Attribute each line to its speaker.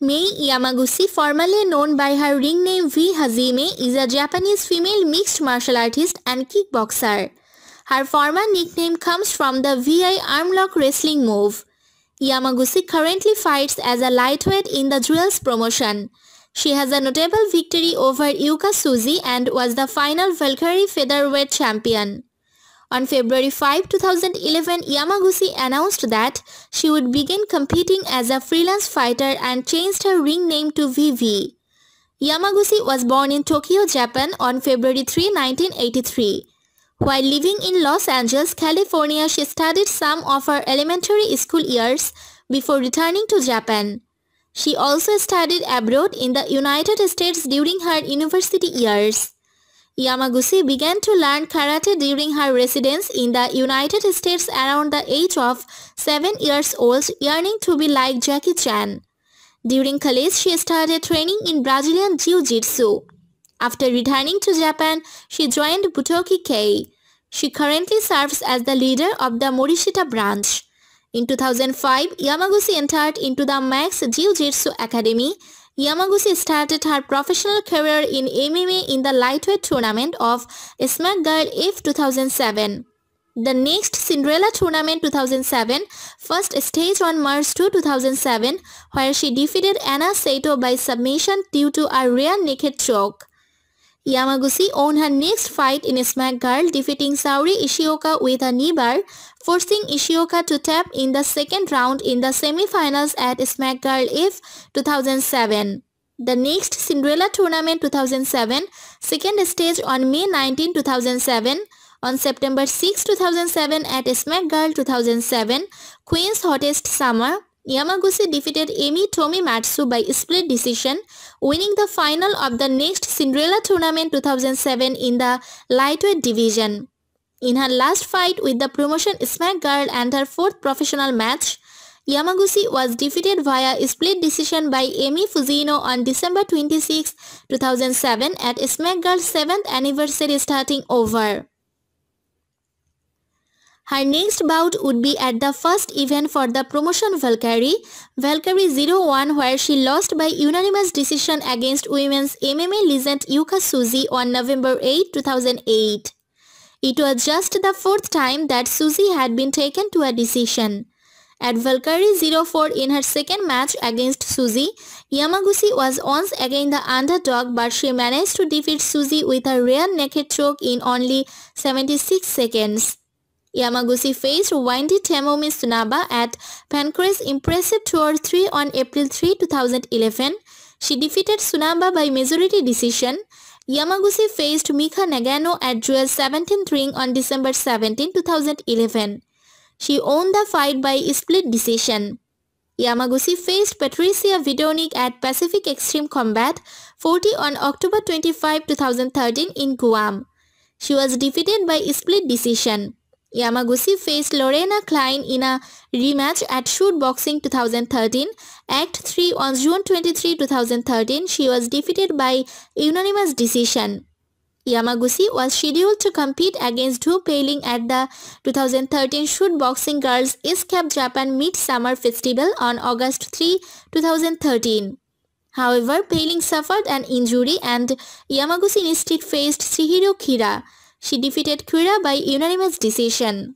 Speaker 1: Mei Yamaguchi, formerly known by her ring name V Hajime, is a Japanese female mixed martial artist and kickboxer. Her former nickname comes from the VI armlock wrestling move. Yamaguchi currently fights as a lightweight in the Jewels promotion. She has a notable victory over Yuka Suzy and was the final Valkyrie featherweight champion. On February 5, 2011, Yamaguchi announced that she would begin competing as a freelance fighter and changed her ring name to Vivi. Yamaguchi was born in Tokyo, Japan on February 3, 1983. While living in Los Angeles, California, she studied some of her elementary school years before returning to Japan. She also studied abroad in the United States during her university years. Yamaguchi began to learn karate during her residence in the United States around the age of 7 years old, yearning to be like Jackie Chan. During college, she started training in Brazilian Jiu-Jitsu. After returning to Japan, she joined Butoki Kei. She currently serves as the leader of the Morishita branch. In 2005, Yamaguchi entered into the Max Jiu-Jitsu Academy. Yamaguchi started her professional career in MMA in the lightweight tournament of SmackDown F 2007. The next Cinderella Tournament 2007, first stage on March 2, 2007, where she defeated Anna Saito by submission due to a rear naked choke. Yamaguchi won her next fight in SmackGirl, defeating Saori Ishioka with a kneebar, forcing Ishioka to tap in the second round in the semifinals at SmackGirl F 2007. The next Cinderella Tournament 2007, second stage on May 19, 2007, on September 6, 2007 at SmackGirl 2007, Queen's Hottest Summer, Yamaguchi defeated Emi Tomi Matsu by split decision, winning the final of the next Cinderella Tournament 2007 in the lightweight division. In her last fight with the promotion Smack Girl and her fourth professional match, Yamaguchi was defeated via split decision by Emi Fujino on December 26, 2007 at Smack Girl's 7th anniversary starting over. Her next bout would be at the first event for the promotion Valkyrie, Valkyrie 01 where she lost by unanimous decision against women's MMA legend Yuka Suzy on November 8, 2008. It was just the fourth time that Suzy had been taken to a decision. At Valkyrie 04 in her second match against Suzy, Yamaguchi was once again the underdog but she managed to defeat Suzy with a rear naked choke in only 76 seconds. Yamaguchi faced Windy Temo Tsunaba at Pancrase Impressive Tour 3 on April 3, 2011. She defeated Tsunaba by majority decision. Yamaguchi faced Mika Nagano at Jewel 17th ring on December 17, 2011. She won the fight by split decision. Yamaguchi faced Patricia Vidonik at Pacific Extreme Combat 40 on October 25, 2013 in Guam. She was defeated by split decision. Yamaguchi faced Lorena Klein in a rematch at Shoot Boxing 2013. Act 3 on June 23, 2013, she was defeated by unanimous decision. Yamaguchi was scheduled to compete against Hu Peiling at the 2013 Shoot Boxing Girls Escape Japan Mid-Summer Festival on August 3, 2013. However, Peiling suffered an injury and Yamaguchi instead faced Shihiro Kira. She defeated Kira by unanimous decision.